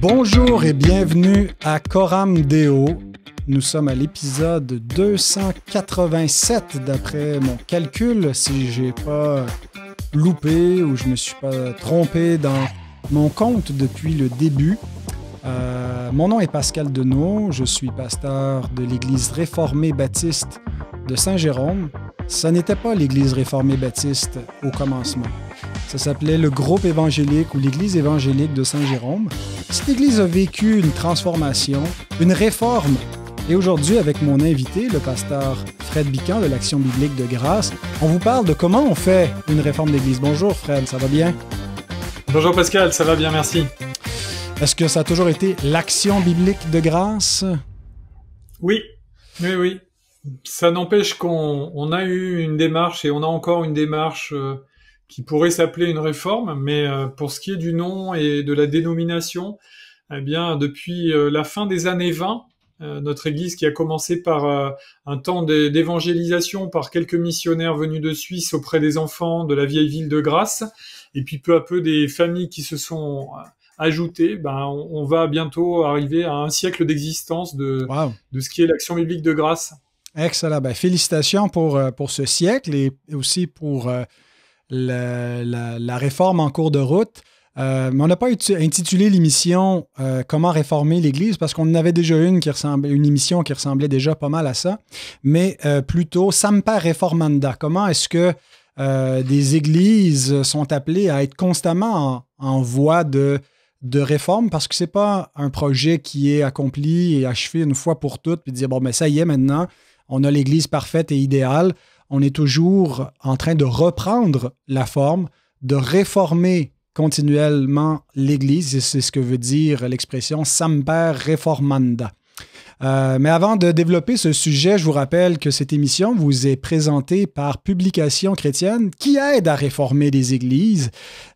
Bonjour et bienvenue à Coram Deo. Nous sommes à l'épisode 287 d'après mon calcul, si j'ai pas loupé ou je me suis pas trompé dans mon compte depuis le début. Euh, mon nom est Pascal Denot, je suis pasteur de l'Église réformée baptiste de Saint-Jérôme. Ça n'était pas l'Église réformée baptiste au commencement. Ça s'appelait le groupe évangélique ou l'église évangélique de Saint-Jérôme. Cette église a vécu une transformation, une réforme. Et aujourd'hui, avec mon invité, le pasteur Fred Bican de l'Action biblique de grâce, on vous parle de comment on fait une réforme d'église. Bonjour Fred, ça va bien? Bonjour Pascal, ça va bien, merci. Est-ce que ça a toujours été l'action biblique de grâce? Oui, oui, oui. Ça n'empêche qu'on a eu une démarche et on a encore une démarche euh, qui pourrait s'appeler une réforme, mais euh, pour ce qui est du nom et de la dénomination, eh bien, depuis euh, la fin des années 20, euh, notre Église qui a commencé par un temps d'évangélisation par quelques missionnaires venus de Suisse auprès des enfants de la vieille ville de Grasse, et puis peu à peu des familles qui se sont ajoutées, ben, on, va bientôt arriver à un siècle d'existence de, de ce qui est l'action biblique de Grasse. Excellent. Ben, félicitations pour, pour ce siècle et aussi pour la, réforme en cours de route. Euh, mais on n'a pas intitulé l'émission euh, Comment réformer l'Église parce qu'on en avait déjà une qui ressemblait, une émission qui ressemblait déjà pas mal à ça, mais euh, plutôt Sampa Reformanda. Comment est-ce que des églises sont appelées à être constamment en, en voie de, de réforme parce que c'est pas un projet qui est accompli et achevé une fois pour toutes puis dire bon mais ben, ça y est maintenant on a l'Église parfaite et idéale on est toujours en train de reprendre la forme, de réformer continuellement l'Église, c'est ce que veut dire l'expression Samper Reformanda. Euh, mais avant de développer ce sujet, je vous rappelle que cette émission vous est présentée par Publication chrétienne qui aide à réformer les églises.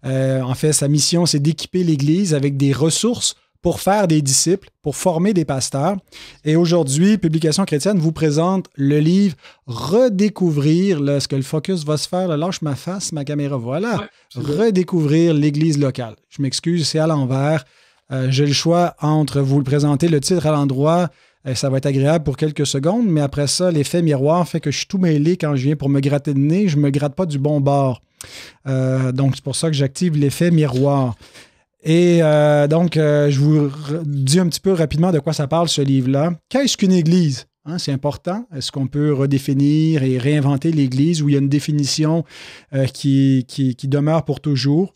Euh, en fait, sa mission, c'est d'équiper l'Église avec des ressources pour faire des disciples, pour former des pasteurs. Et aujourd'hui, Publication chrétienne vous présente le livre Redécouvrir, là, ce que le focus va se faire, là, lâche ma face, ma caméra, voilà. Redécouvrir l'Église locale. Je m'excuse, c'est à l'envers. Euh, j'ai le choix entre vous le présenter, le titre à l'endroit, euh, ça va être agréable pour quelques secondes, mais après ça, l'effet miroir fait que je suis tout mêlé quand je viens pour me gratter le nez, je ne me gratte pas du bon bord. Euh, donc, c'est pour ça que j'active l'effet miroir. Et euh, donc, euh, je vous dis un petit peu rapidement de quoi ça parle, ce livre-là. Qu'est-ce qu'une Église? Hein, c'est important. Est-ce qu'on peut redéfinir et réinventer l'Église où il y a une définition euh, qui, qui, demeure pour toujours?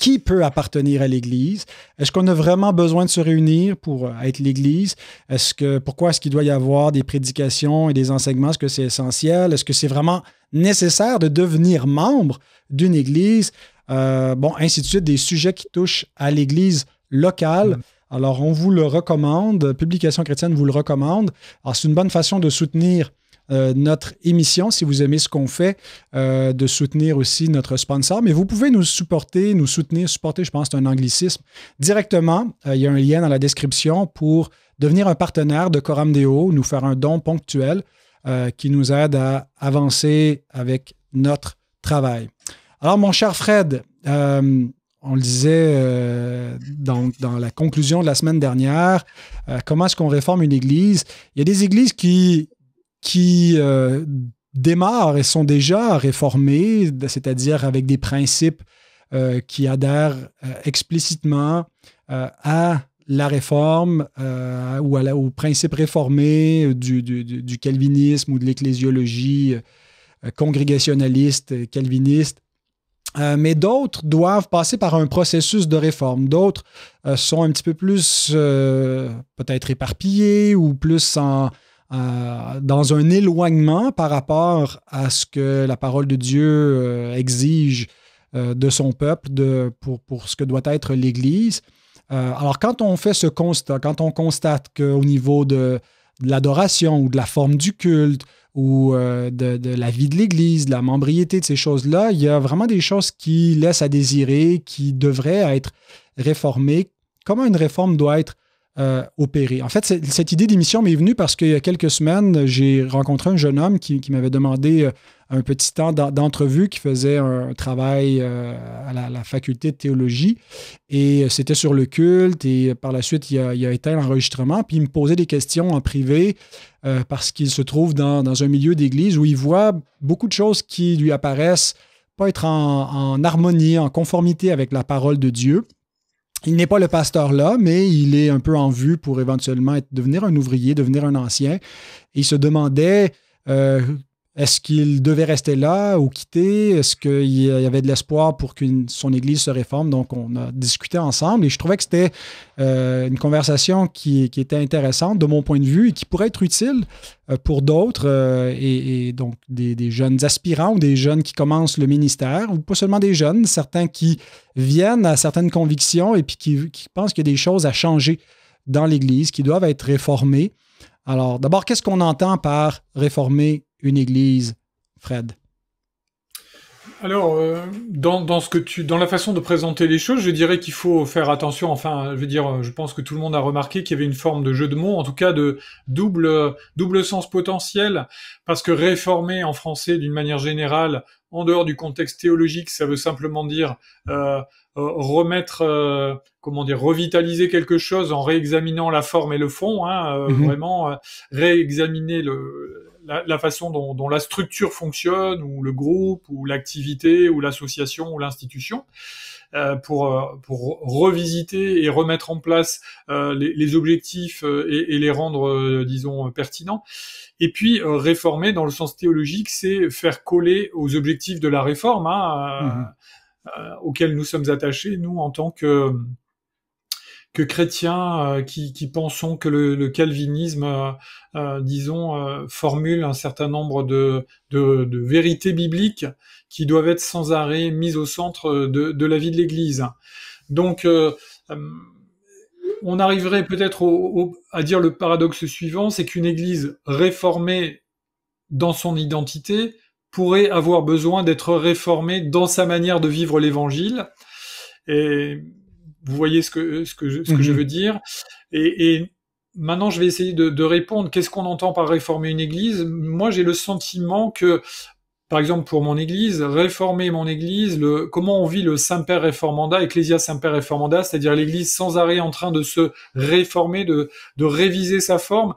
qui peut appartenir à l'Église? Est-ce qu'on a vraiment besoin de se réunir pour être l'Église? Est-ce que, pourquoi est-ce qu'il doit y avoir des prédications et des enseignements? Est-ce que c'est essentiel? Est-ce que c'est vraiment nécessaire de devenir membre d'une Église? Euh, bon, ainsi de suite, des sujets qui touchent à l'Église locale. Mm. Alors, on vous le recommande. Publication chrétienne vous le recommande. Alors, c'est une bonne façon de soutenir euh, notre émission, si vous aimez ce qu'on fait, euh, de soutenir aussi notre sponsor. Mais vous pouvez nous supporter, nous soutenir, supporter, je pense, c'est un anglicisme, directement. il y a un lien dans la description pour devenir un partenaire de Coram Deo, nous faire un don ponctuel qui nous aide à avancer avec notre travail. Alors, mon cher Fred, euh, on le disait euh, dans, la conclusion de la semaine dernière, euh, comment est-ce qu'on réforme une église? Il y a des églises qui, qui démarrent et sont déjà réformées, c'est-à-dire avec des principes qui adhèrent explicitement à la réforme ou à principes au principe réformé du, calvinisme ou de l'ecclésiologie congrégationaliste, calviniste. Euh, mais d'autres doivent passer par un processus de réforme. D'autres euh, sont un petit peu plus euh, peut-être éparpillés ou plus dans un éloignement par rapport à ce que la parole de Dieu exige de son peuple de, pour, pour, ce que doit être l'Église. alors quand on fait ce constat, quand on constate qu'au niveau de l'adoration ou de la forme du culte, ou euh, de, la vie de l'Église, de la membriété, de ces choses-là, il y a vraiment des choses qui laissent à désirer, qui devraient être réformées. Comment une réforme doit être euh, opérée? En fait, cette idée d'émission m'est venue parce qu'il y a quelques semaines, j'ai rencontré un jeune homme qui, m'avait demandé euh, un petit temps d'entrevue qui faisait un travail à la, faculté de théologie. Et c'était sur le culte. Et par la suite, il a, il a éteint l'enregistrement. Puis il me posait des questions en privé euh, parce qu'il se trouve dans, un milieu d'église où il voit beaucoup de choses qui lui apparaissent pas être en, harmonie, en conformité avec la parole de Dieu. Il n'est pas le pasteur là, mais il est un peu en vue pour éventuellement devenir un ouvrier, devenir un ancien. il se demandait euh, est-ce qu'il devait rester là ou quitter? Est-ce qu'il y avait de l'espoir pour que son Église se réforme? Donc, on a discuté ensemble et je trouvais que c'était euh, une conversation qui, était intéressante de mon point de vue et qui pourrait être utile euh, pour d'autres euh, et, donc des, jeunes aspirants ou des jeunes qui commencent le ministère ou pas seulement des jeunes, certains qui viennent à certaines convictions et puis qui, qui pensent qu'il y a des choses à changer dans l'Église, qui doivent être réformées. Alors, d'abord, qu'est-ce qu'on entend par réformer une église, Fred alors, euh, dans, dans, ce que tu, dans la façon de présenter les choses, je dirais qu'il faut faire attention. Enfin, je veux dire, euh, je pense que tout le monde a remarqué qu'il y avait une forme de jeu de mots, en tout cas de double double sens potentiel, parce que réformer en français, d'une manière générale, en dehors du contexte théologique, ça veut simplement dire euh, remettre, comment dire, revitaliser quelque chose en réexaminant la forme et le fond, hein, mhm. vraiment réexaminer le la, façon dont, la structure fonctionne, ou le groupe, ou l'activité, ou l'association, ou l'institution, euh, pour, euh, pour revisiter et remettre en place euh, les, objectifs et, les rendre, disons, pertinents. Et puis réformer, dans le sens théologique, c'est faire coller aux objectifs de la réforme. Hein, mmh. auxquels nous sommes attachés, nous, en tant que, que chrétiens euh, qui, qui, pensons que le, calvinisme, euh, euh, disons, formule un certain nombre de, de, de, vérités bibliques qui doivent être sans arrêt mises au centre de, de la vie de l'Église. Donc, on arriverait peut-être à dire le paradoxe suivant, c'est qu'une Église réformée dans son identité pourrait avoir besoin d'être réformée dans sa manière de vivre l'Évangile. Et vous voyez ce que, je, mhm. veux dire. Et, maintenant, je vais essayer de, répondre. Qu'est-ce qu'on entend par réformer une église Moi, j'ai le sentiment que, par exemple, pour mon église, réformer mon église, le, comment on vit le Saint-Père réformanda, Ecclesia Saint-Père réformanda, c'est-à-dire l'église sans arrêt en train de se réformer, de réviser sa forme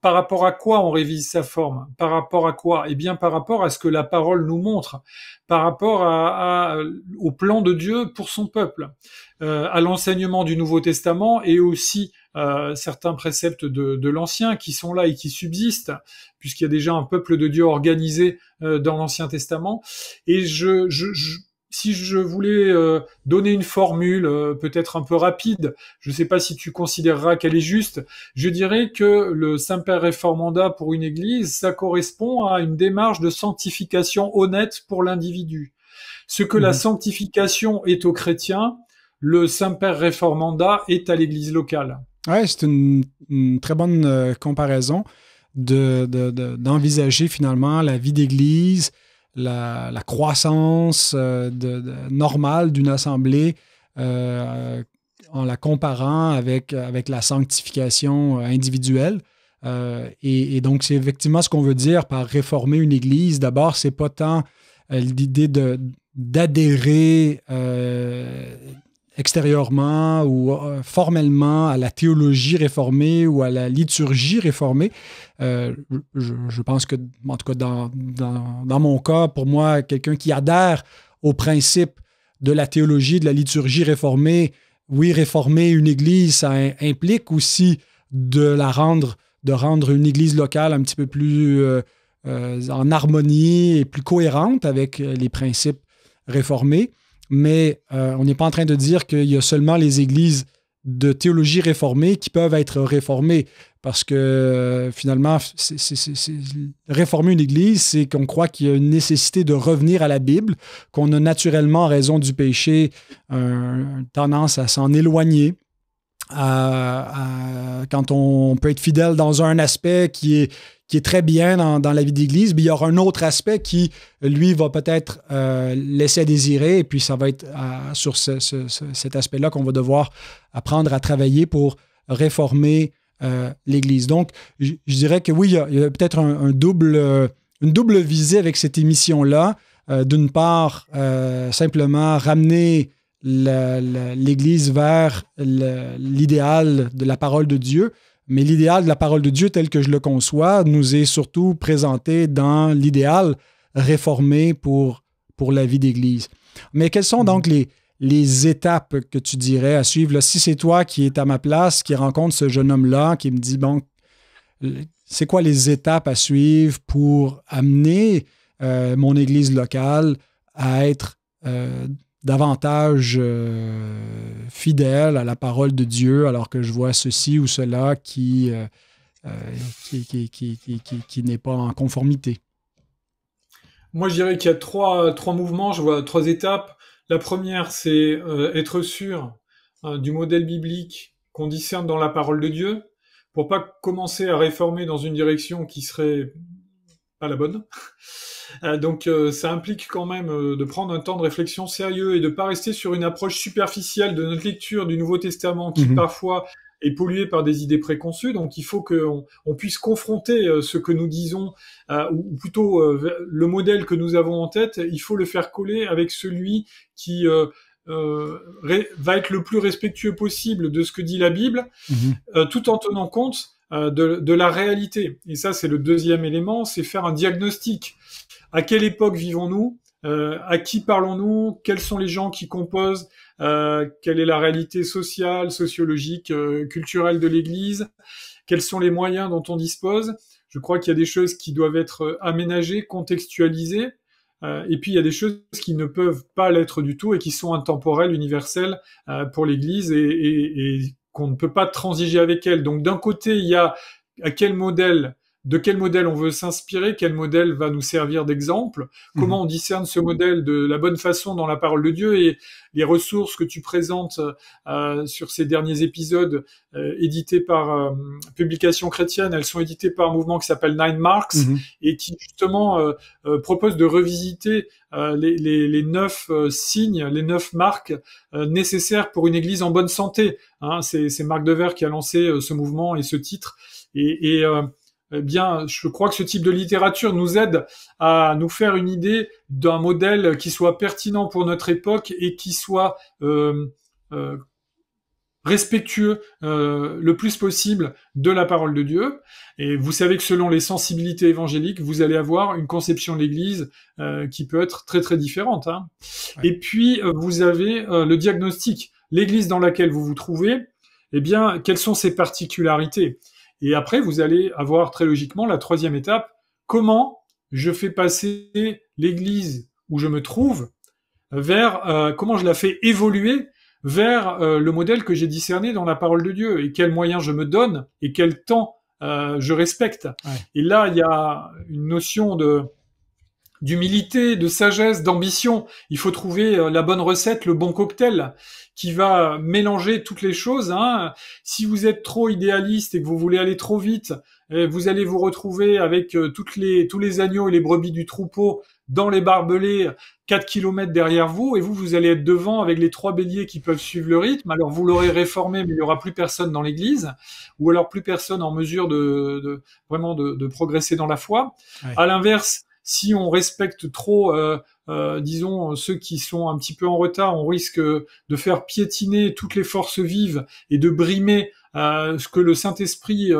par rapport à quoi on révise sa forme Par rapport à quoi Eh bien, par rapport à ce que la parole nous montre, par rapport au plan de Dieu pour son peuple, euh, à l'enseignement du Nouveau Testament et aussi à euh, certains préceptes de, l'Ancien qui sont là et qui subsistent, puisqu'il y a déjà un peuple de Dieu organisé euh, dans l'Ancien Testament. Et je si je voulais euh, donner une formule euh, peut-être un peu rapide, je ne sais pas si tu considéreras qu'elle est juste, je dirais que le Saint-Père Réformanda pour une Église, ça correspond à une démarche de sanctification honnête pour l'individu. Ce que la mhm. sanctification est aux chrétiens, le Saint-Père Réformanda est à l'Église locale. Oui, c'est une, très bonne euh, comparaison d'envisager de, finalement la vie d'Église la, croissance euh, normale d'une assemblée euh, en la comparant avec, avec la sanctification euh, individuelle. et, donc, c'est effectivement ce qu'on veut dire par réformer une Église. D'abord, c'est pas tant l'idée d'adhérer extérieurement ou euh, formellement à la théologie réformée ou à la liturgie réformée. Euh, je, pense que, en tout cas dans, dans, mon cas, pour moi, quelqu'un qui adhère aux principes de la théologie, de la liturgie réformée, oui, réformer une église, ça implique aussi de la rendre, de rendre une église locale un petit peu plus euh, en harmonie et plus cohérente avec les principes réformés mais euh, on n'est pas en train de dire qu'il y a seulement les églises de théologie réformée qui peuvent être réformées. Parce que euh, finalement, réformer une église, c'est qu'on croit qu'il y a une nécessité de revenir à la Bible, qu'on a naturellement, en raison du péché, une tendance à s'en éloigner quand on peut être fidèle dans un aspect qui est, qui est très bien dans, la vie d'Église, mais il y aura un autre aspect qui, lui, va peut-être euh, laisser à désirer, et puis ça va être sur cet aspect-là qu'on va devoir apprendre à travailler pour réformer euh, l'Église. Donc, je, dirais que oui, il y a, peut-être un, double, une double visée avec cette émission-là. Euh, d'une part, simplement ramener l'Église vers l'idéal de la parole de Dieu, mais l'idéal de la parole de Dieu tel que je le conçois nous est surtout présenté dans l'idéal réformé pour, pour la vie d'Église. Mais quelles sont donc les, les étapes que tu dirais à suivre? si c'est toi qui es à ma place, qui rencontre ce jeune homme-là, qui me dit, bon, euh, c'est quoi les étapes à suivre pour amener euh, mon Église locale à être... Euh, davantage fidèle à la parole de Dieu alors que je vois ceci ou cela qui, qui, qui, qui, qui n'est pas en conformité. Moi, je dirais qu'il y a trois, trois mouvements, je vois trois étapes. La première, c'est être sûr du modèle biblique qu'on discerne dans la parole de Dieu, pour pas commencer à réformer dans une direction qui serait pas la bonne. Euh, donc euh, ça implique quand même euh, de prendre un temps de réflexion sérieux et de ne pas rester sur une approche superficielle de notre lecture du Nouveau Testament qui mhm. parfois est pollué par des idées préconçues. Donc il faut qu'on puisse confronter ce que nous disons, ou plutôt le modèle que nous avons en tête, il faut le faire coller avec celui qui va être le plus respectueux possible de ce que dit la Bible, mhm. tout en tenant compte euh, de, la réalité. Et ça, c'est le deuxième élément, c'est faire un diagnostic. À quelle époque vivons-nous euh, à qui parlons-nous Quels sont les gens qui composent euh, Quelle est la réalité sociale, sociologique, culturelle de l'Église Quels sont les moyens dont on dispose Je crois qu'il y a des choses qui doivent être aménagées, contextualisées, et puis il y a des choses qui ne peuvent pas l'être du tout et qui sont intemporelles, universelles pour l'Église et, et, et qu'on ne peut pas transiger avec elle. Donc d'un côté, il y a à quel modèle de quel modèle on veut s'inspirer, quel modèle va nous servir d'exemple, comment mhm. on discerne ce modèle de la bonne façon dans la parole de Dieu et les ressources que tu présentes euh, sur ces derniers épisodes euh, édités par euh, Publication Chrétienne, elles sont éditées par un mouvement qui s'appelle Nine Marks mhm. et qui justement propose de revisiter les, les, neuf signes, les neuf marques nécessaires pour une église en bonne santé. Hein. C'est Marc Dever qui a lancé ce mouvement et ce titre. Et, et eh bien, je crois que ce type de littérature nous aide à nous faire une idée d'un modèle qui soit pertinent pour notre époque et qui soit euh, euh, respectueux euh, le plus possible de la parole de Dieu. Et vous savez que selon les sensibilités évangéliques, vous allez avoir une conception de l'Église qui peut être très très différente. Hein. Et puis, vous avez le diagnostic. L'Église dans laquelle vous vous trouvez, eh bien, quelles sont ses particularités et après, vous allez avoir très logiquement la troisième étape, comment je fais passer l'Église où je me trouve vers, euh, comment je la fais évoluer vers euh, le modèle que j'ai discerné dans la parole de Dieu et quels moyens je me donne et quel temps euh, je respecte. Et là, il y a une notion de, d'humilité, de sagesse, d'ambition. Il faut trouver euh, la bonne recette, le bon cocktail qui va mélanger toutes les choses. Hein. Si vous êtes trop idéaliste et que vous voulez aller trop vite, eh, vous allez vous retrouver avec euh, toutes les, tous les agneaux et les brebis du troupeau dans les barbelés 4 km derrière vous et vous, vous allez être devant avec les trois béliers qui peuvent suivre le rythme. Alors vous l'aurez réformé, mais il n'y aura plus personne dans l'église ou alors plus personne en mesure de, vraiment de, progresser dans la foi. À l'inverse, si on respecte trop, euh, euh, disons, ceux qui sont un petit peu en retard, on risque de faire piétiner toutes les forces vives et de brimer euh, ce que le Saint-Esprit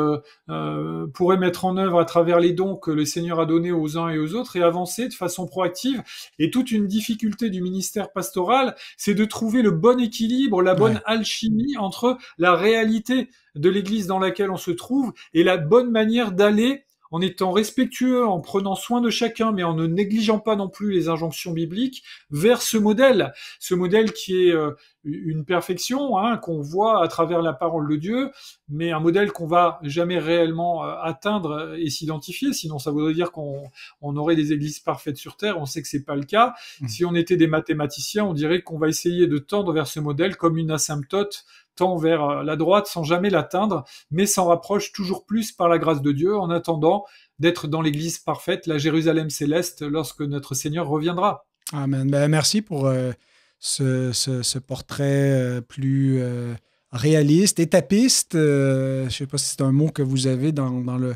pourrait mettre en œuvre à travers les dons que le Seigneur a donnés aux uns et aux autres et avancer de façon proactive. Et toute une difficulté du ministère pastoral, c'est de trouver le bon équilibre, la bonne alchimie entre la réalité de l'Église dans laquelle on se trouve et la bonne manière d'aller en étant respectueux, en prenant soin de chacun, mais en ne négligeant pas non plus les injonctions bibliques, vers ce modèle, ce modèle qui est euh, une perfection hein, qu'on voit à travers la parole de Dieu, mais un modèle qu'on va jamais réellement euh, atteindre et s'identifier, sinon ça voudrait dire qu'on aurait des églises parfaites sur Terre, on sait que ce c'est pas le cas. Mmh. Si on était des mathématiciens, on dirait qu'on va essayer de tendre vers ce modèle comme une asymptote tend vers euh, la droite sans jamais l'atteindre, mais s'en rapproche toujours plus par la grâce de Dieu en attendant d'être dans l'Église parfaite, la Jérusalem céleste, lorsque notre Seigneur reviendra. Amen. Ben, merci pour... Euh, ce, portrait euh, plus euh, réaliste, étapiste. Euh, je ne sais pas si c'est un mot que vous avez dans, dans le,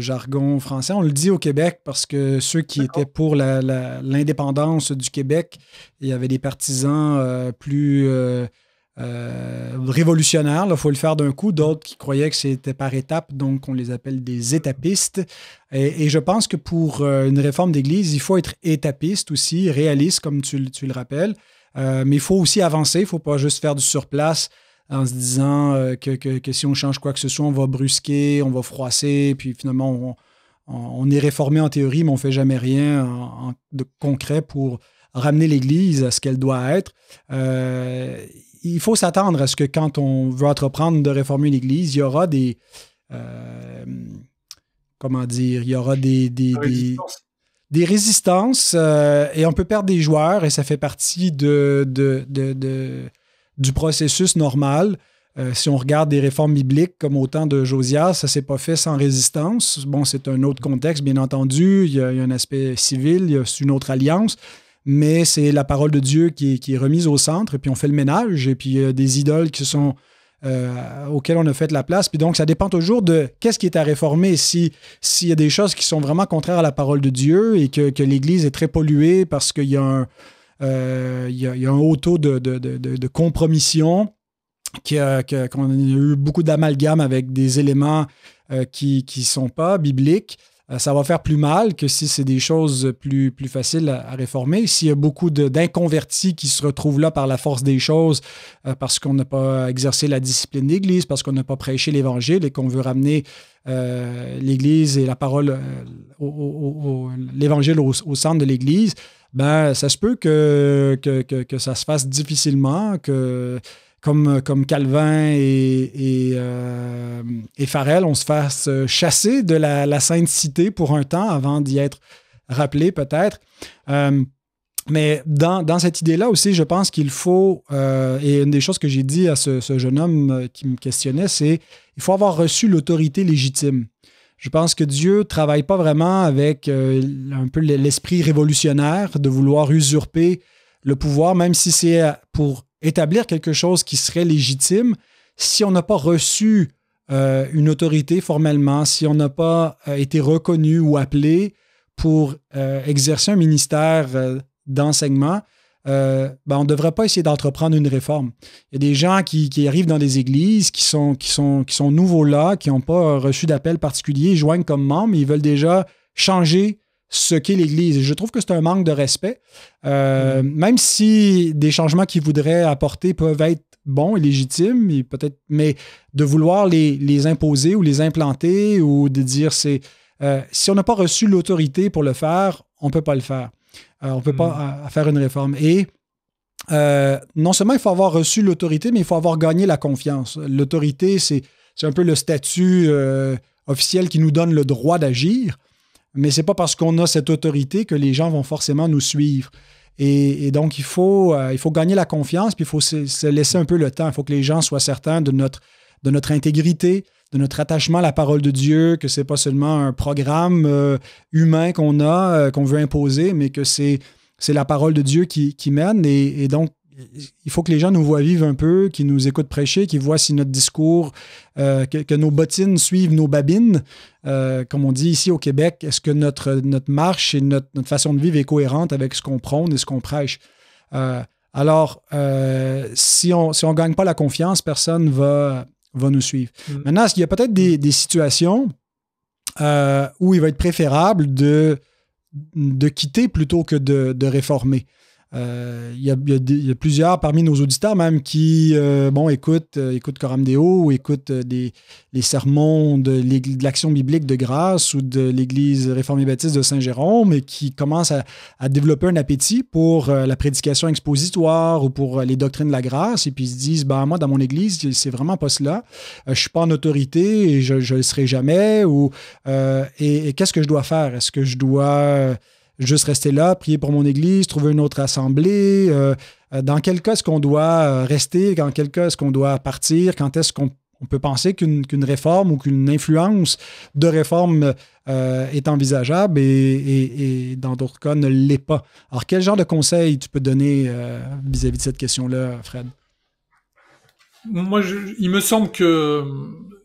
jargon français. On le dit au Québec parce que ceux qui étaient pour l'indépendance du Québec, il y avait des partisans plus... révolutionnaires. il faut le faire d'un coup, d'autres qui croyaient que c'était par étapes, donc on les appelle des étapistes. Et, et je pense que pour une réforme d'Église, il faut être étapiste aussi, réaliste, comme tu, tu le rappelles. Euh, mais il faut aussi avancer, il ne faut pas juste faire du surplace en se disant euh, que, si on change quoi que ce soit, on va brusquer, on va froisser, puis finalement, on, est réformé en théorie, mais on ne fait jamais rien de concret pour ramener l'Église à ce qu'elle doit être. Euh, il faut s'attendre à ce que quand on veut entreprendre de réformer l'Église, il y aura des... comment dire, il y aura des des résistances euh, et on peut perdre des joueurs et ça fait partie du processus normal. Euh, si on regarde des réformes bibliques comme au temps de Josias, ça ne s'est pas fait sans résistance. Bon, c'est un autre contexte, bien entendu. Il y, a, un aspect civil, il y a une autre alliance, mais c'est la parole de Dieu qui est, remise au centre. Et puis on fait le ménage. Et puis il y a des idoles qui sont euh, auquel on a fait la place. Puis donc, ça dépend toujours de qu'est-ce qui est à réformer. S'il y a des choses qui sont vraiment contraires à la parole de Dieu et que, l'Église est très polluée parce qu'il y, a, un euh, haut taux de, compromission, qu'on a, eu beaucoup d'amalgame avec des éléments euh, qui ne sont pas bibliques. Euh, ça va faire plus mal que si c'est des choses plus, plus faciles à, réformer. S'il y a beaucoup d'inconvertis qui se retrouvent là par la force des choses, euh, parce qu'on n'a pas exercé la discipline d'Église, parce qu'on n'a pas prêché l'Évangile et qu'on veut ramener euh, l'Église et la parole, l'Évangile au, centre de l'Église, ben, ça se peut que, que ça se fasse difficilement, que euh, comme, Calvin et, et, euh, on se fasse euh, chasser de la, Sainte Cité pour un temps avant d'y être rappelé peut-être. mais dans, dans cette idée-là aussi, je pense qu'il faut, et une des choses que j'ai dit à ce, jeune homme qui me questionnait, c'est il faut avoir reçu l'autorité légitime. Je pense que Dieu travaille pas vraiment avec un peu l'esprit révolutionnaire de vouloir usurper le pouvoir, même si c'est pour établir quelque chose qui serait légitime si on n'a pas reçu euh, une autorité formellement, si on n'a pas euh, été reconnu ou appelé pour euh, exercer un ministère d'enseignement, ben on ne devrait pas essayer d'entreprendre une réforme. Il y a des gens qui, arrivent dans des églises, qui sont, qui sont, qui sont nouveaux là, qui n'ont pas reçu d'appel particulier, ils joignent comme membres, ils veulent déjà changer ce qu'est l'Église. Je trouve que c'est un manque de respect, euh, mm. même si des changements qu'ils voudraient apporter peuvent être bons et légitimes, peut-être, mais de vouloir les, imposer ou les implanter ou de dire c'est euh, si on n'a pas reçu l'autorité pour le faire, on ne peut pas le faire. Euh, on ne peut pas mm. faire une réforme. Et non seulement il faut avoir reçu l'autorité, mais il faut avoir gagné la confiance. L'autorité, c'est un peu le statut officiel qui nous donne le droit d'agir mais c'est pas parce qu'on a cette autorité que les gens vont forcément nous suivre. Et, donc, il faut, euh, il faut gagner la confiance, puis il faut se, laisser un peu le temps. Il faut que les gens soient certains de notre, de notre intégrité, de notre attachement à la parole de Dieu, que ce n'est pas seulement un programme euh, humain qu'on a, euh, qu'on veut imposer, mais que c'est, c'est la parole de Dieu qui, mène. et donc, il faut que les gens nous voient vivre un peu, qu'ils nous écoutent prêcher, qu'ils voient si notre discours, euh, que, nos bottines suivent nos babines. Euh, comme on dit ici au Québec, est-ce que notre, marche et notre, façon de vivre est cohérente avec ce qu'on prône et ce qu'on prêche? Euh, alors, si on ne gagne pas la confiance, personne va, va nous suivre. Mm. Maintenant, il y a peut-être des, situations où il va être préférable de, quitter plutôt que de réformer. Euh, il y, a plusieurs parmi nos auditeurs même qui euh, bon, euh, écoutent, Coram Deo ou écoutent des, les sermons de, l'Action biblique de grâce ou de l'Église réformée baptiste de Saint-Jérôme et qui commencent à, développer un appétit pour la prédication expositoire ou pour les doctrines de la grâce et puis ils se disent ben, Moi, dans mon Église, c'est vraiment pas cela. je suis pas en autorité et je ne le serai jamais. Ou, et qu'est-ce que je dois faire Est-ce que je dois juste rester là, prier pour mon Église, trouver une autre assemblée? Euh, dans quel cas est-ce qu'on doit euh, rester? Dans quel cas est-ce qu'on doit partir? Quand est-ce qu'on peut penser qu'une réforme ou qu'une influence de réforme euh, est envisageable et, dans d'autres cas ne l'est pas? Alors, quel genre de conseil tu peux donner vis-à-vis de cette question-là, Fred? Moi, il me semble que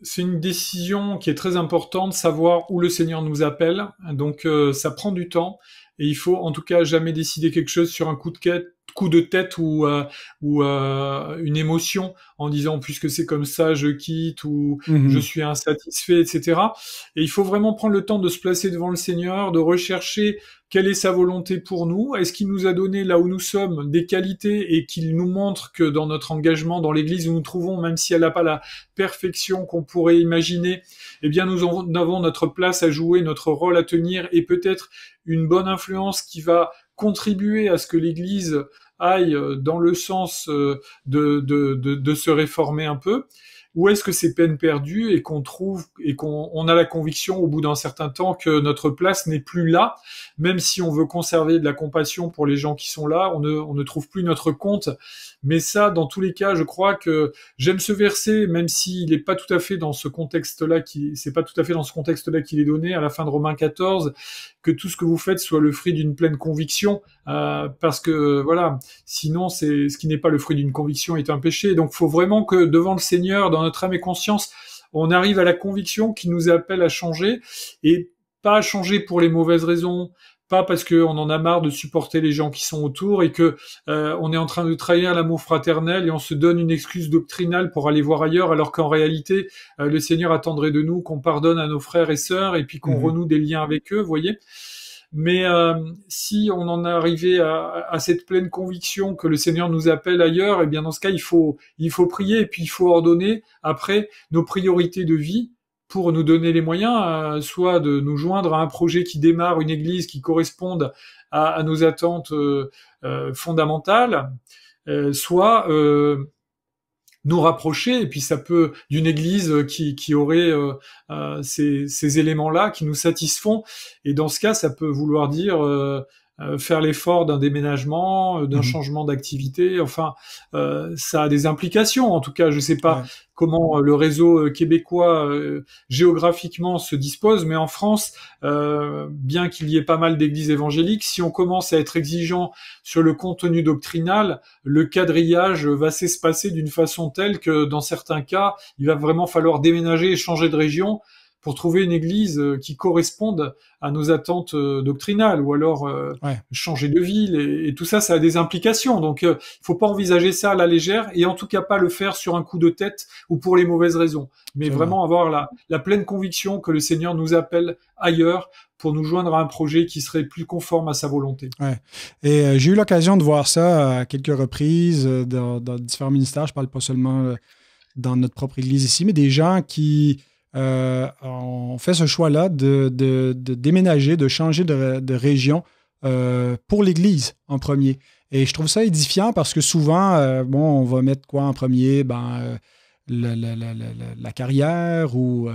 c'est une décision qui est très importante, savoir où le Seigneur nous appelle. Donc, ça prend du temps. Et il faut en tout cas jamais décider quelque chose sur un coup de quête coup de tête ou, euh, ou euh, une émotion en disant puisque c'est comme ça, je quitte ou mhm. je suis insatisfait, etc. Et il faut vraiment prendre le temps de se placer devant le Seigneur, de rechercher quelle est sa volonté pour nous Est-ce qu'il nous a donné là où nous sommes des qualités et qu'il nous montre que dans notre engagement dans l'Église où nous, nous trouvons, même si elle n'a pas la perfection qu'on pourrait imaginer, eh bien nous avons notre place à jouer, notre rôle à tenir et peut-être une bonne influence qui va contribuer à ce que l'Église aille euh, dans le sens euh, de, se réformer un peu ou est-ce que c'est peine perdue et qu'on trouve et qu'on a la conviction au bout d'un certain temps que notre place n'est plus là, même si on veut conserver de la compassion pour les gens qui sont là, on ne trouve plus notre compte mais ça, dans tous les cas, je crois que j'aime ce verset, même s'il n'est pas tout à fait dans ce contexte-là, qui c'est pas tout à fait dans ce contexte-là qu'il est donné à la fin de Romains 14, que tout ce que vous faites soit le fruit d'une pleine conviction, euh, parce que voilà, sinon c'est ce qui n'est pas le fruit d'une conviction est un péché. Donc, faut vraiment que devant le Seigneur, dans notre âme et conscience, on arrive à la conviction qui nous appelle à changer et pas à changer pour les mauvaises raisons, pas parce qu'on en a marre de supporter les gens qui sont autour et que euh, on est en train de trahir l'amour fraternel et on se donne une excuse doctrinale pour aller voir ailleurs, alors qu'en réalité, euh, le Seigneur attendrait de nous qu'on pardonne à nos frères et sœurs et puis qu'on mhm. renoue des liens avec eux, voyez. Mais euh, si on en est arrivé à, cette pleine conviction que le Seigneur nous appelle ailleurs, et eh bien dans ce cas, il faut, il faut prier et puis il faut ordonner après nos priorités de vie pour nous donner les moyens, euh, soit de nous joindre à un projet qui démarre une église qui corresponde à, nos attentes euh, euh, fondamentales, soit nous rapprocher et puis ça peut d'une église qui, aurait ces, éléments là qui nous satisfont et dans ce cas ça peut vouloir dire euh, faire l'effort d'un déménagement, euh, d'un mhm. changement d'activité. Enfin, euh, ça a des implications. En tout cas, je ne sais pas comment le réseau québécois géographiquement se dispose, mais en France, bien qu'il y ait pas mal d'églises évangéliques, si on commence à être exigeant sur le contenu doctrinal, le quadrillage va s'espacer d'une façon telle que, dans certains cas, il va vraiment falloir déménager et changer de région pour trouver une église euh, qui corresponde à nos attentes euh, doctrinales, ou alors euh, changer de ville, et, tout ça, ça a des implications. Donc, il faut pas envisager ça à la légère, et en tout cas pas le faire sur un coup de tête ou pour les mauvaises raisons, mais vraiment avoir la, pleine conviction que le Seigneur nous appelle ailleurs pour nous joindre à un projet qui serait plus conforme à sa volonté. Ouais. Et j'ai eu l'occasion de voir ça à quelques reprises dans, différents ministères. Je parle pas seulement dans notre propre Église ici, mais des gens qui euh, on fait ce choix-là de, déménager, de changer de, région euh, pour l'Église en premier. Et je trouve ça édifiant parce que souvent, euh, bon, on va mettre quoi en premier ben, la, carrière ou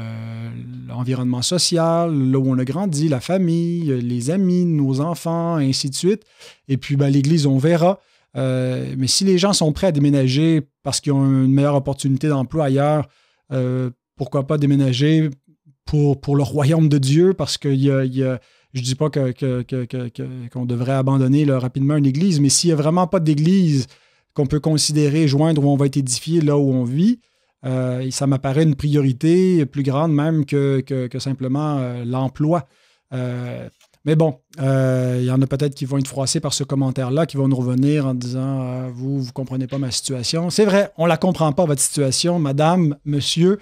l'environnement social, là où on a grandi, la famille, les amis, nos enfants, ainsi de suite. Et puis, ben, l'Église, on verra. mais si les gens sont prêts à déménager parce qu'ils ont une meilleure opportunité d'emploi ailleurs, pourquoi pas déménager pour, pour le royaume de Dieu, parce que je ne dis pas qu'on que, que, devrait abandonner rapidement une église, mais s'il n'y a vraiment pas d'église qu'on peut considérer joindre où on va être édifié, là où on vit, euh, ça m'apparaît une priorité plus grande même que, simplement euh, l'emploi. Euh, mais bon, il y en a peut-être qui vont être froissés par ce commentaire-là, qui vont nous revenir en disant Vous, vous ne comprenez pas ma situation. C'est vrai, on ne la comprend pas, votre situation, madame, monsieur.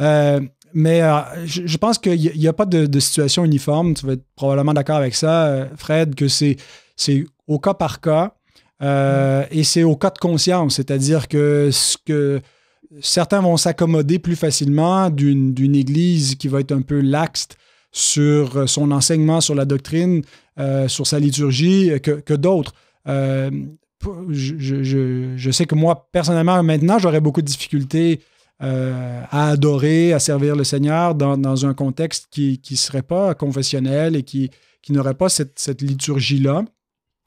Euh, mais euh, je, pense qu'il n'y a, pas de, situation uniforme. Tu vas être probablement d'accord avec ça, euh, Fred, que c'est au cas par cas et c'est au cas de conscience. C'est-à-dire que ce que certains vont s'accommoder plus facilement d'une église qui va être un peu laxe sur son enseignement, sur la doctrine, sur sa liturgie que, que d'autres. Je, je, sais que moi, personnellement, maintenant, j'aurais beaucoup de difficultés euh, à adorer, à servir le Seigneur dans, dans un contexte qui ne serait pas confessionnel et qui, qui n'aurait pas cette, cette liturgie-là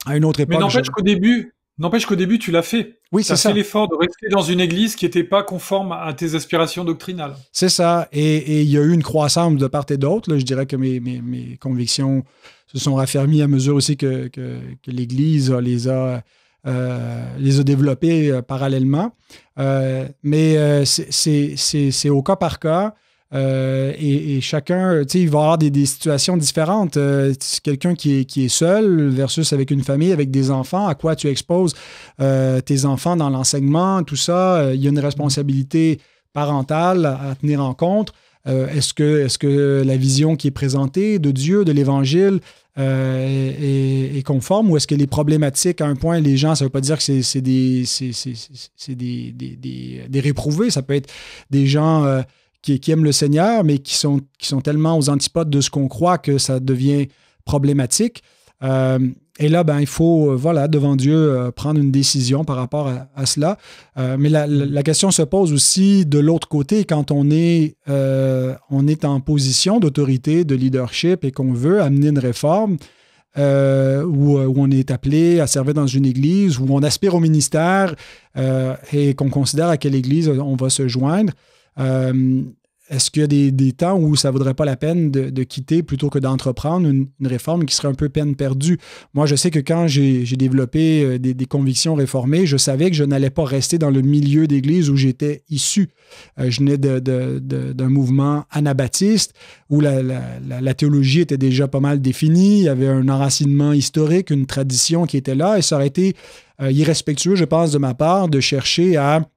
à une autre époque. Mais n'empêche qu'au début, N'empêche qu'au début, tu l'as fait. Oui, c'est ça. fait l'effort de rester dans une église qui n'était pas conforme à tes aspirations doctrinales. C'est ça. Et, il y a eu une croissance de part et d'autre. Je dirais que mes, mes, convictions se sont raffermies à mesure aussi que, que, que l'Église les a euh, les a développés euh, parallèlement. Euh, mais c'est au cas par cas. et, chacun, tu sais, il va avoir des, situations différentes. C'est Quelqu'un qui est, seul versus avec une famille, avec des enfants, à quoi tu exposes tes enfants dans l'enseignement, tout ça, il y a une mm. responsabilité parentale à tenir en compte. Euh, est-ce, que, est-ce que la vision qui est présentée de Dieu, de l'Évangile, euh, est, conforme ou est-ce qu'elle est problématique à un point? Les gens, ça ne veut pas dire que c'est, des, c'est, des, réprouvés, ça peut être des gens euh, qui, qui, aiment le Seigneur, mais qui sont, qui sont tellement aux antipodes de ce qu'on croit que ça devient problématique. Et là, ben, il faut, euh, voilà, devant Dieu, euh, prendre une décision par rapport à, cela. Euh, mais la, question se pose aussi de l'autre côté, quand on est, on est en position d'autorité, de leadership et qu'on veut amener une réforme. Euh, où, on est appelé à servir dans une église, où on aspire au ministère et qu'on considère à quelle église on va se joindre. Est-ce qu'il y a des, temps où ça ne vaudrait pas la peine de, quitter plutôt que d'entreprendre une, réforme qui serait un peu peine perdue? Moi, je sais que quand j'ai développé euh, des, convictions réformées, je savais que je n'allais pas rester dans le milieu d'église où j'étais issu. Euh, je venais d'un mouvement anabaptiste où la, théologie était déjà pas mal définie, il y avait un enracinement historique, une tradition qui était là, et ça aurait été euh, irrespectueux, je pense, de ma part, de chercher à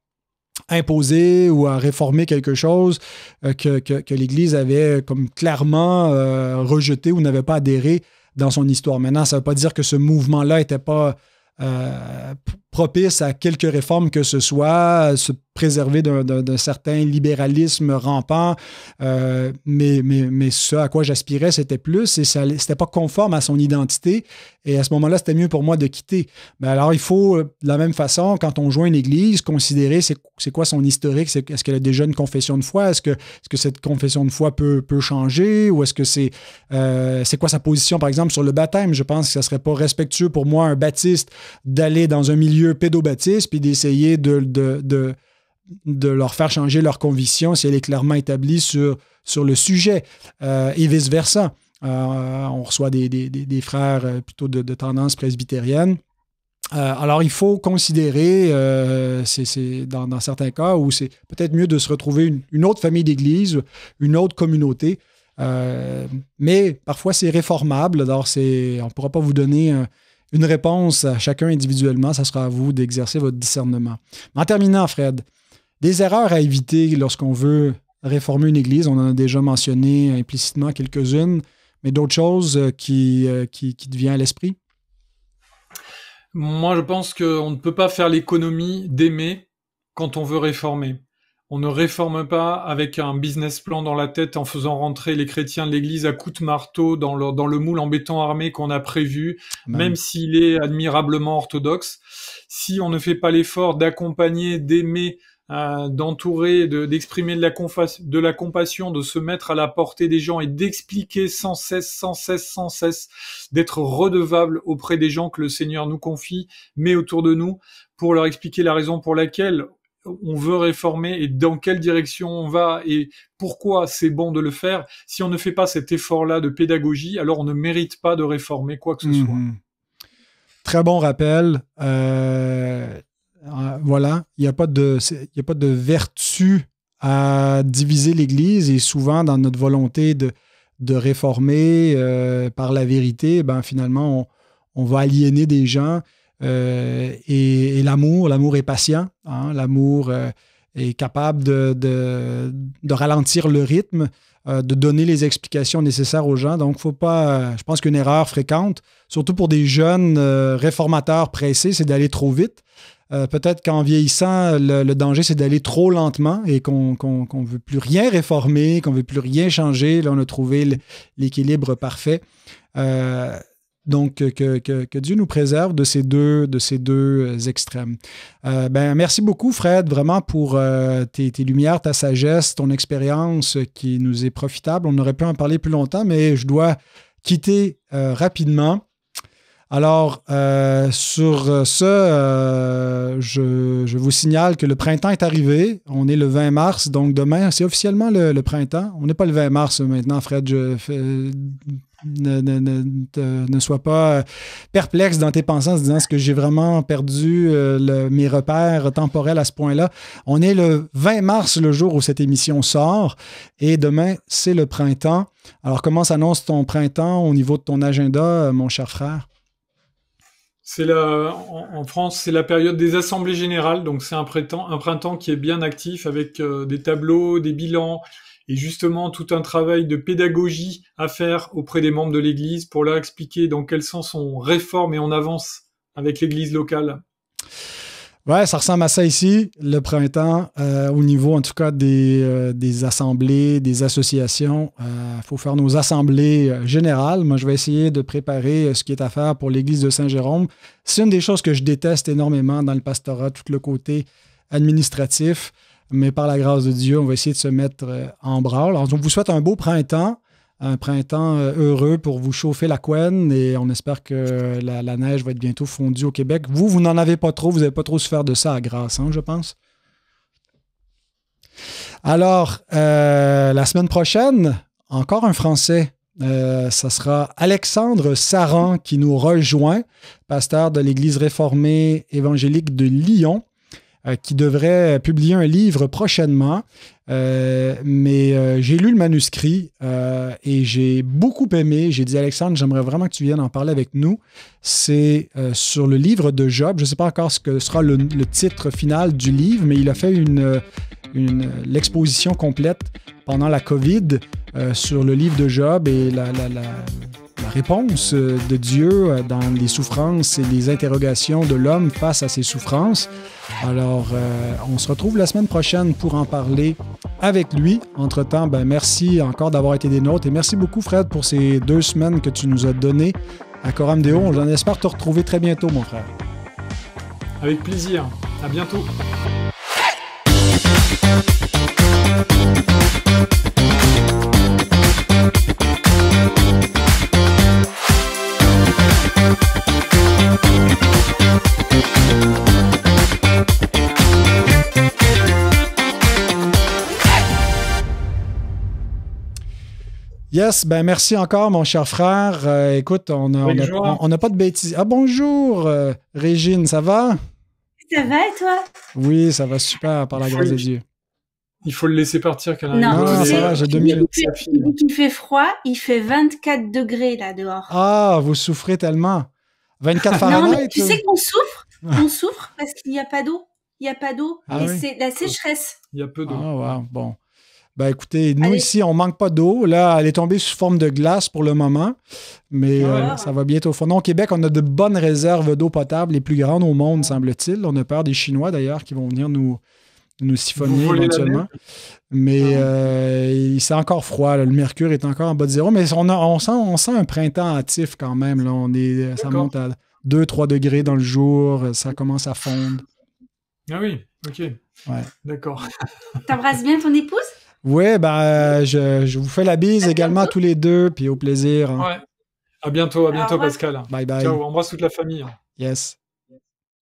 imposer ou à réformer quelque chose euh, que, l'Église avait euh, comme clairement euh, rejeté ou n'avait pas adhéré dans son histoire. Maintenant, ça ne veut pas dire que ce mouvement-là n'était pas euh, propice à quelques réformes que ce soit, se préserver d'un certain libéralisme rampant. Euh, mais, mais, ce à quoi j'aspirais, c'était plus et pas conforme à son identité. Et à ce moment-là, c'était mieux pour moi de quitter. Mais ben, alors, il faut, de la même façon, quand on joint une église, considérer c'est quoi son historique. Est-ce qu'elle a déjà une confession de foi? Est-ce que, -ce que cette confession de foi peut, changer? Ou est-ce que c'est euh, c'est quoi sa position, par exemple, sur le baptême? Je pense que ça serait pas respectueux pour moi, un baptiste, d'aller dans un milieu pédobaptiste puis d'essayer de, de, de, leur faire changer leur conviction si elle est clairement établie sur, sur le sujet euh, et vice-versa. Euh, on reçoit des, frères euh, plutôt de, tendance presbytérienne. alors, il faut considérer, dans, certains cas, où c'est peut-être mieux de se retrouver une, autre famille d'église, une autre communauté. mais parfois, c'est réformable. Alors, on ne pourra pas vous donner un, une réponse à chacun individuellement. Ça sera à vous d'exercer votre discernement. En terminant, Fred, des erreurs à éviter lorsqu'on veut réformer une église. On en a déjà mentionné implicitement quelques-unes, mais d'autres choses euh, euh, qui, qui, à l'esprit? Moi, je pense qu'on ne peut pas faire l'économie d'aimer quand on veut réformer. On ne réforme pas avec un business plan dans la tête en faisant rentrer les chrétiens de l'Église à coups de marteau dans le, moule en béton armé qu'on a prévu, même, s'il est admirablement orthodoxe. Si on ne fait pas l'effort d'accompagner, d'aimer, euh, d'entourer, d'exprimer de, de, la compassion, de se mettre à la portée des gens et d'expliquer sans cesse, sans cesse, sans cesse, d'être redevable auprès des gens que le Seigneur nous confie, mais autour de nous, pour leur expliquer la raison pour laquelle on veut réformer et dans quelle direction on va et pourquoi c'est bon de le faire. Si on ne fait pas cet effort-là de pédagogie, alors on ne mérite pas de réformer quoi que ce soit. Mhm. Très bon rappel. Euh, euh, voilà, il n'y a, pas de, a pas de vertu à diviser l'Église et souvent dans notre volonté de, réformer euh, par la vérité, ben, finalement, on va aliéner des gens. Euh, et, l'amour, l'amour est patient, hein. l'amour euh, est capable de, ralentir le rythme, euh, de donner les explications nécessaires aux gens. Donc, faut pas. je pense qu'une erreur fréquente, surtout pour des jeunes réformateurs pressés, c'est d'aller trop vite. Peut-être qu'en vieillissant, le, danger, c'est d'aller trop lentement et qu'on ne veut plus rien réformer, qu'on ne veut plus rien changer. Là, on a trouvé l'équilibre parfait. Donc, euh, que, Dieu nous préserve de ces deux, de ces deux euh, extrêmes. Euh, ben, merci beaucoup, Fred, vraiment pour tes, lumières, ta sagesse, ton expérience qui nous est profitable. On aurait pu en parler plus longtemps, mais je dois quitter rapidement. Alors, sur ce, je, vous signale que le printemps est arrivé. On est le 20 mars, donc demain, c'est officiellement le, printemps. On n'est pas le 20 mars maintenant, Fred. Je, ne, sois pas euh, perplexe dans tes pensées en se disant est-ce que j'ai vraiment perdu euh, mes repères temporels à ce point-là. On est le 20 mars, le jour où cette émission sort, et demain, c'est le printemps. Alors, comment s'annonce ton printemps au niveau de ton agenda, euh, mon cher frère? C'est la, en France, c'est la période des assemblées générales, donc c'est un printemps, un printemps qui est bien actif avec des tableaux, des bilans, et justement tout un travail de pédagogie à faire auprès des membres de l'Église pour leur expliquer dans quel sens on réforme et on avance avec l'Église locale. Ouais, ça ressemble à ça ici, le printemps, euh, au niveau en tout cas des, euh, assemblées, des associations. Il euh, faut faire nos assemblées générales. Moi, je vais essayer de préparer ce qui est à faire pour l'église de Saint-Jérôme. C'est une des choses que je déteste énormément dans le pastorat, tout le côté administratif mais par la grâce de Dieu, on va essayer de se mettre euh, en branle. Alors, on vous souhaite un beau printemps, un printemps euh, heureux pour vous chauffer la couenne et on espère que la, neige va être bientôt fondue au Québec. Vous, vous n'en avez pas trop, vous n'avez pas trop souffert de ça à grâce, hein, je pense. Alors, euh, la semaine prochaine, encore un Français. ça sera Alexandre Saran qui nous rejoint, pasteur de l'Église réformée évangélique de Lyon. Euh, qui devrait publier un livre prochainement. Euh, mais euh, j'ai lu le manuscrit et j'ai beaucoup aimé. J'ai dit, Alexandre, j'aimerais vraiment que tu viennes en parler avec nous. C'est sur le livre de Job. Je ne sais pas encore ce que sera le, titre final du livre, mais il a fait une, une l'exposition complète pendant la COVID sur le livre de Job et la réponse euh, de Dieu euh, dans les souffrances et les interrogations de l'homme face à ses souffrances. Alors, euh, on se retrouve la semaine prochaine pour en parler avec lui. Entre-temps, ben, merci encore d'avoir été des nôtres et merci beaucoup, Fred, pour ces deux semaines que tu nous as données à Coram Deo. On espère te retrouver très bientôt, mon frère. Avec plaisir. À bientôt. Yes, ben merci encore, mon cher frère. Euh, écoute, on n'a pas de bêtises. Ah, bonjour, euh, Régine, ça va? Ça va et toi? Oui, ça va super, par la grâce de Dieu. Il faut le laisser partir, Non, non ça va, j'ai minutes. Il fait froid, il fait 24 degrés là dehors. Ah, vous souffrez tellement. 24 Fahrenheit. Non, mais tu sais euh? qu'on souffre, on souffre parce qu'il n'y a pas d'eau. Il n'y a pas d'eau. Ah et c'est la sécheresse. Il y a peu d'eau. Ah, wow. bon. Ben écoutez, nous ici, on manque pas d'eau. Là, elle est tombée sous forme de glace pour le moment, mais ah. euh, ça va bientôt fondre. Au Québec, on a de bonnes réserves d'eau potable, les plus grandes au monde, semble-t-il. On a peur des Chinois d'ailleurs qui vont venir nous, nous siphonner éventuellement. Mais ah. euh, il c'est encore froid. Le mercure est encore en bas de zéro, mais on, on, sent, on sent un printemps hâtif quand même. Là. On est, euh, ça monte à 2-3 degrés dans le jour. Ça commence à fondre. Ah oui, ok. Ouais. D'accord. T'embrasses bien ton épouse Ouais, bah, je, vous fais la bise également tous les deux, puis au plaisir. Hein. À bientôt, à bientôt, Pascal. Bye bye. Ciao, embrasse toute la famille. Hein. Yes.